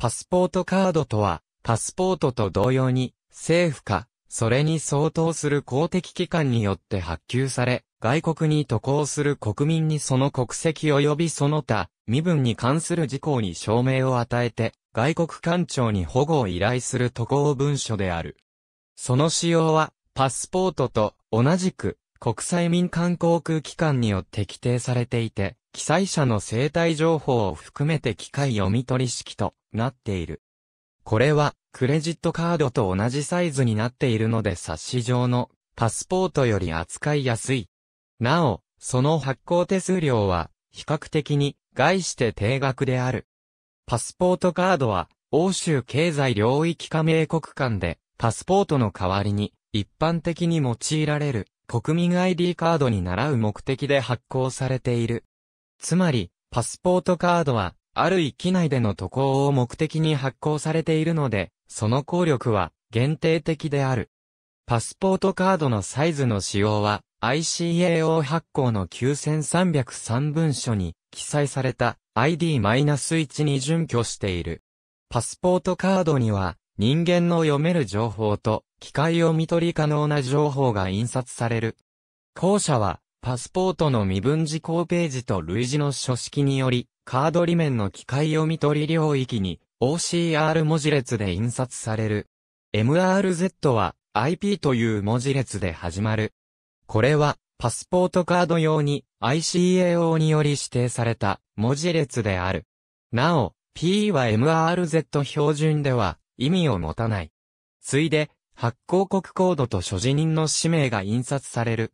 パスポートカードとは、パスポートと同様に、政府か、それに相当する公的機関によって発給され、外国に渡航する国民にその国籍及びその他、身分に関する事項に証明を与えて、外国官庁に保護を依頼する渡航文書である。その使用は、パスポートと同じく、国際民間航空機関によって規定されていて、記載者の生体情報を含めて機械読み取り式となっている。これは、クレジットカードと同じサイズになっているので冊子上のパスポートより扱いやすい。なお、その発行手数料は、比較的に、概して定額である。パスポートカードは、欧州経済領域加盟国間で、パスポートの代わりに、一般的に用いられる、国民 ID カードに習う目的で発行されている。つまり、パスポートカードは、ある域内での渡航を目的に発行されているので、その効力は限定的である。パスポートカードのサイズの使用は、ICAO 発行の9303文書に記載された ID-1 に準拠している。パスポートカードには、人間の読める情報と、機械を見取り可能な情報が印刷される。後者は、パスポートの身分事項ページと類似の書式により、カード裏面の機械読み取り領域に OCR 文字列で印刷される。MRZ は IP という文字列で始まる。これはパスポートカード用に ICAO により指定された文字列である。なお、P は MRZ 標準では意味を持たない。ついで、発行国コードと所持人の氏名が印刷される。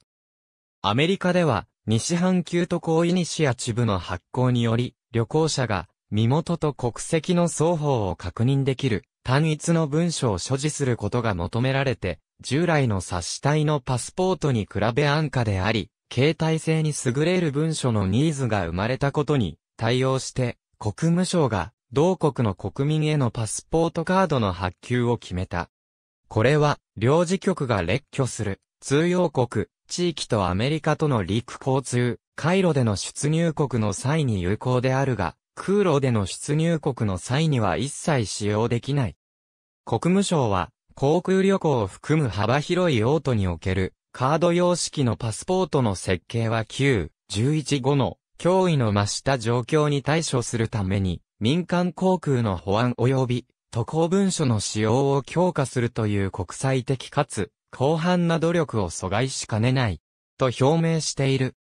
アメリカでは、西半球と高イニシアチブの発行により、旅行者が身元と国籍の双方を確認できる単一の文書を所持することが求められて、従来の冊子体のパスポートに比べ安価であり、携帯性に優れる文書のニーズが生まれたことに対応して、国務省が同国の国民へのパスポートカードの発給を決めた。これは、領事局が列挙する通用国地域とアメリカとの陸交通、回路での出入国の際に有効であるが、空路での出入国の際には一切使用できない。国務省は、航空旅行を含む幅広い用途における、カード様式のパスポートの設計は9、11後の脅威の増した状況に対処するために、民間航空の保安及び渡航文書の使用を強化するという国際的かつ広範な努力を阻害しかねない、と表明している。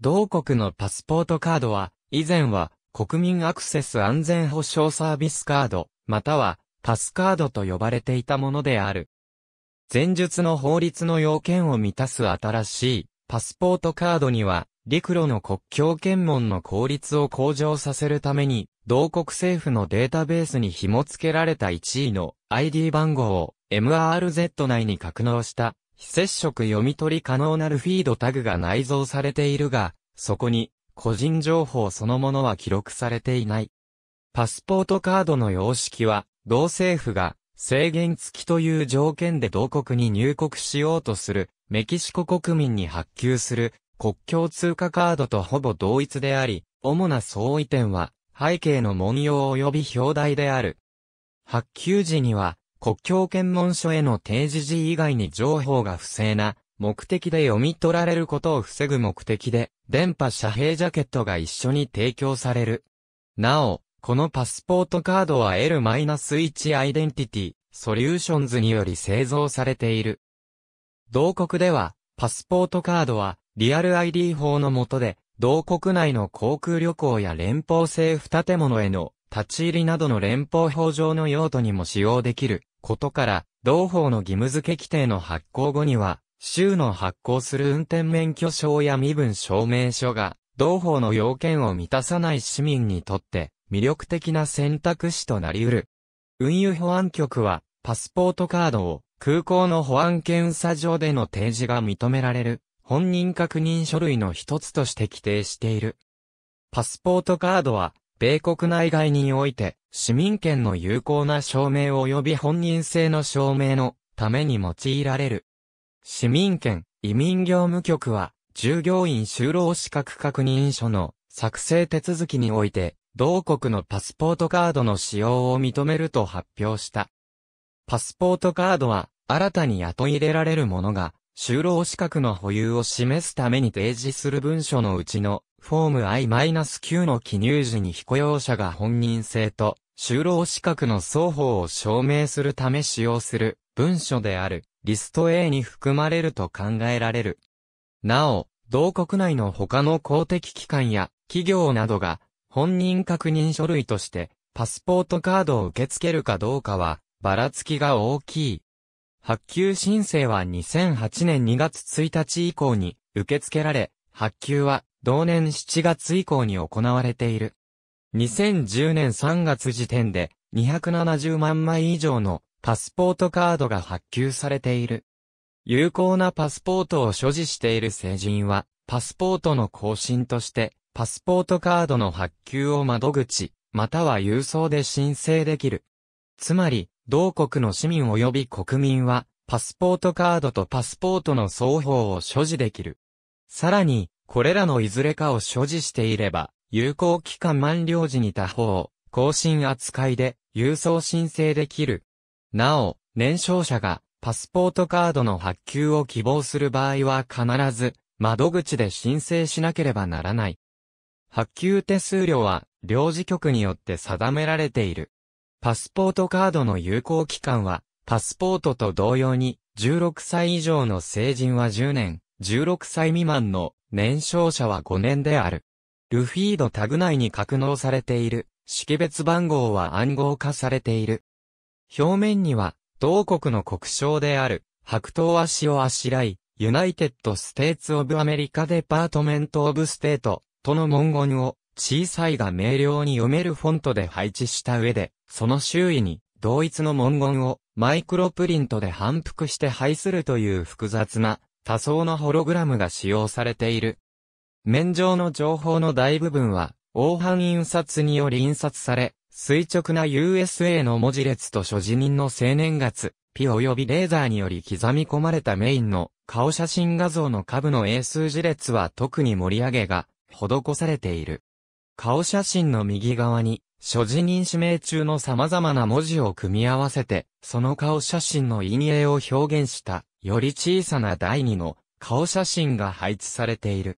同国のパスポートカードは、以前は国民アクセス安全保障サービスカード、またはパスカードと呼ばれていたものである。前述の法律の要件を満たす新しいパスポートカードには、陸路の国境検問の効率を向上させるために、同国政府のデータベースに紐付けられた1位の ID 番号を MRZ 内に格納した非接触読み取り可能なるフィードタグが内蔵されているが、そこに個人情報そのものは記録されていない。パスポートカードの様式は、同政府が制限付きという条件で同国に入国しようとするメキシコ国民に発給する国境通貨カードとほぼ同一であり、主な相違点は背景の文様及び表題である。発給時には国境検問所への提示時以外に情報が不正な目的で読み取られることを防ぐ目的で、電波遮蔽ジャケットが一緒に提供される。なお、このパスポートカードは L-1 アイデンティティ、ソリューションズにより製造されている。同国では、パスポートカードは、リアル ID 法の下で、同国内の航空旅行や連邦政府建物への立ち入りなどの連邦法上の用途にも使用できることから、同法の義務付け規定の発行後には、州の発行する運転免許証や身分証明書が、同法の要件を満たさない市民にとって、魅力的な選択肢となり得る。運輸保安局は、パスポートカードを、空港の保安検査場での提示が認められる、本人確認書類の一つとして規定している。パスポートカードは、米国内外において、市民権の有効な証明及び本人性の証明のために用いられる。市民権、移民業務局は、従業員就労資格確認書の作成手続きにおいて、同国のパスポートカードの使用を認めると発表した。パスポートカードは、新たに雇い入れられる者が、就労資格の保有を示すために提示する文書のうちの、フォーム I-9 の記入時に非雇用者が本人性と就労資格の双方を証明するため使用する文書であるリスト A に含まれると考えられる。なお、同国内の他の公的機関や企業などが本人確認書類としてパスポートカードを受け付けるかどうかはばらつきが大きい。発給申請は2008年2月1日以降に受け付けられ、発給は同年7月以降に行われている。2010年3月時点で270万枚以上のパスポートカードが発給されている。有効なパスポートを所持している成人は、パスポートの更新として、パスポートカードの発給を窓口、または郵送で申請できる。つまり、同国の市民及び国民は、パスポートカードとパスポートの双方を所持できる。さらに、これらのいずれかを所持していれば、有効期間満了時に他方、更新扱いで、郵送申請できる。なお、年少者が、パスポートカードの発給を希望する場合は必ず、窓口で申請しなければならない。発給手数料は、領事局によって定められている。パスポートカードの有効期間は、パスポートと同様に、16歳以上の成人は10年、16歳未満の年少者は5年である。ルフィードタグ内に格納されている、識別番号は暗号化されている。表面には、同国の国章である、白頭足をあしらい、ユナイテッド・ステーツ・オブ・アメリカ・デパートメント・オブ・ステートとの文言を小さいが明瞭に読めるフォントで配置した上で、その周囲に同一の文言をマイクロプリントで反復して配するという複雑な多層のホログラムが使用されている。面上の情報の大部分は、黄斑印刷により印刷され、垂直な USA の文字列と所持人の生年月、P 及びレーザーにより刻み込まれたメインの顔写真画像の下部の英数字列は特に盛り上げが施されている。顔写真の右側に所持人指名中の様々な文字を組み合わせて、その顔写真の陰影を表現した、より小さな第2の顔写真が配置されている。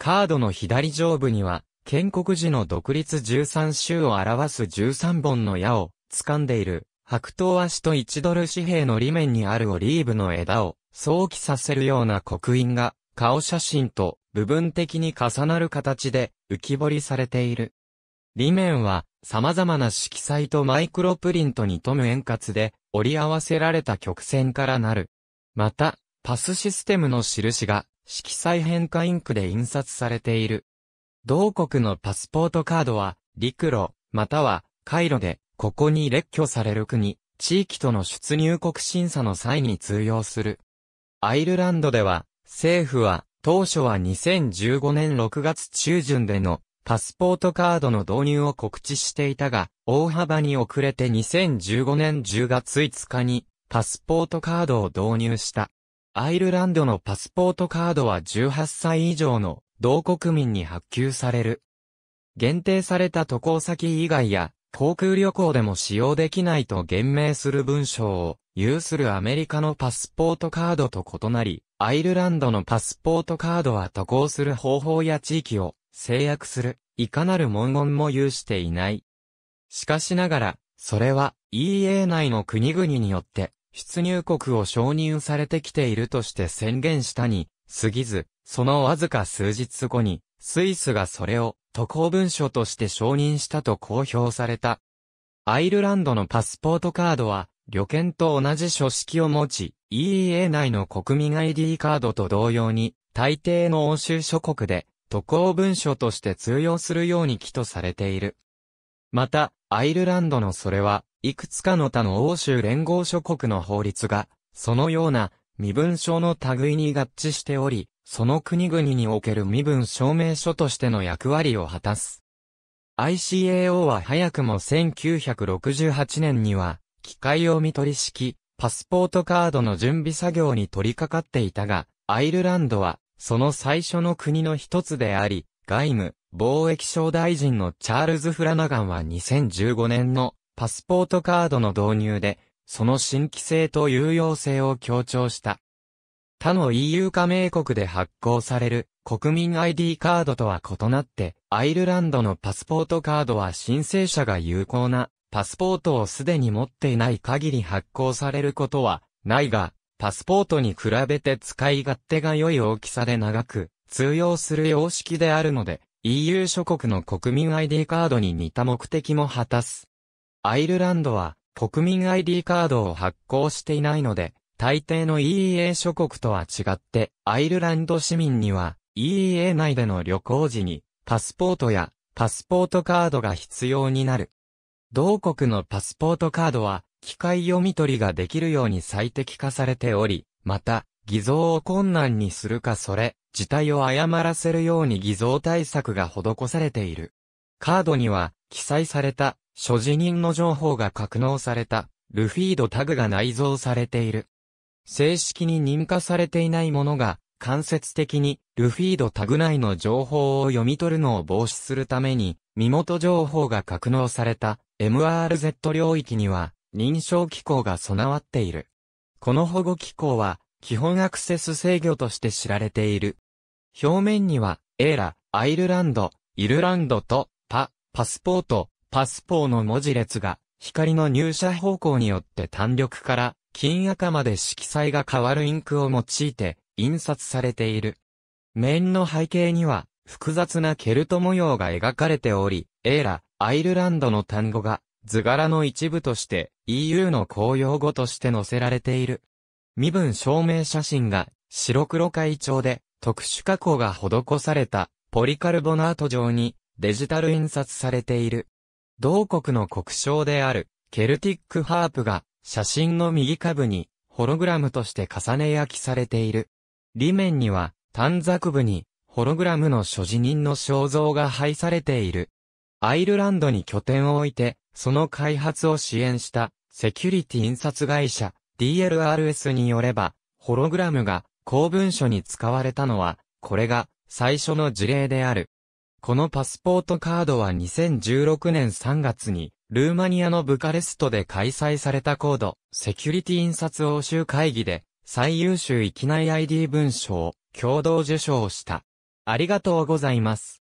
カードの左上部には、建国時の独立13州を表す13本の矢を掴んでいる白桃足と1ドル紙幣の裏面にあるオリーブの枝を想起させるような刻印が顔写真と部分的に重なる形で浮き彫りされている。裏面は様々な色彩とマイクロプリントに富む円滑で折り合わせられた曲線からなる。また、パスシステムの印が色彩変化インクで印刷されている。同国のパスポートカードは、陸路、または、回路で、ここに列挙される国、地域との出入国審査の際に通用する。アイルランドでは、政府は、当初は2015年6月中旬での、パスポートカードの導入を告知していたが、大幅に遅れて2015年10月5日に、パスポートカードを導入した。アイルランドのパスポートカードは18歳以上の同国民に発給される。限定された渡航先以外や航空旅行でも使用できないと言明する文章を有するアメリカのパスポートカードと異なり、アイルランドのパスポートカードは渡航する方法や地域を制約する、いかなる文言も有していない。しかしながら、それは EA 内の国々によって出入国を承認されてきているとして宣言したに、過ぎず、そのわずか数日後に、スイスがそれを渡航文書として承認したと公表された。アイルランドのパスポートカードは、旅券と同じ書式を持ち、EEA 内の国民 ID カードと同様に、大抵の欧州諸国で、渡航文書として通用するように起とされている。また、アイルランドのそれは、いくつかの他の欧州連合諸国の法律が、そのような身分証の類に合致しており、その国々における身分証明書としての役割を果たす。ICAO は早くも1968年には、機械を見取り式、パスポートカードの準備作業に取り掛かっていたが、アイルランドは、その最初の国の一つであり、外務、貿易省大臣のチャールズ・フラナガンは2015年のパスポートカードの導入で、その新規性と有用性を強調した。他の EU 加盟国で発行される国民 ID カードとは異なって、アイルランドのパスポートカードは申請者が有効なパスポートをすでに持っていない限り発行されることはないが、パスポートに比べて使い勝手が良い大きさで長く通用する様式であるので、EU 諸国の国民 ID カードに似た目的も果たすアイルランドは国民 ID カードを発行していないので、大抵の EEA 諸国とは違って、アイルランド市民には EEA 内での旅行時にパスポートやパスポートカードが必要になる。同国のパスポートカードは機械読み取りができるように最適化されており、また、偽造を困難にするかそれ、事態を誤らせるように偽造対策が施されている。カードには記載された所持人の情報が格納された、ルフィードタグが内蔵されている。正式に認可されていないものが、間接的に、ルフィードタグ内の情報を読み取るのを防止するために、身元情報が格納された、MRZ 領域には、認証機構が備わっている。この保護機構は、基本アクセス制御として知られている。表面には、エーラ、アイルランド、イルランドと、パ、パスポート、パスポーの文字列が、光の入射方向によって単緑から金赤まで色彩が変わるインクを用いて印刷されている。面の背景には複雑なケルト模様が描かれており、エーラ、アイルランドの単語が図柄の一部として EU の公用語として載せられている。身分証明写真が白黒会長で特殊加工が施されたポリカルボナート上にデジタル印刷されている。同国の国章である、ケルティックハープが、写真の右下部に、ホログラムとして重ね焼きされている。裏面には、短冊部に、ホログラムの所持人の肖像が配されている。アイルランドに拠点を置いて、その開発を支援した、セキュリティ印刷会社、DLRS によれば、ホログラムが公文書に使われたのは、これが最初の事例である。このパスポートカードは2016年3月に、ルーマニアのブカレストで開催されたコード、セキュリティ印刷欧州会議で、最優秀域内 ID 文書を共同受賞した。ありがとうございます。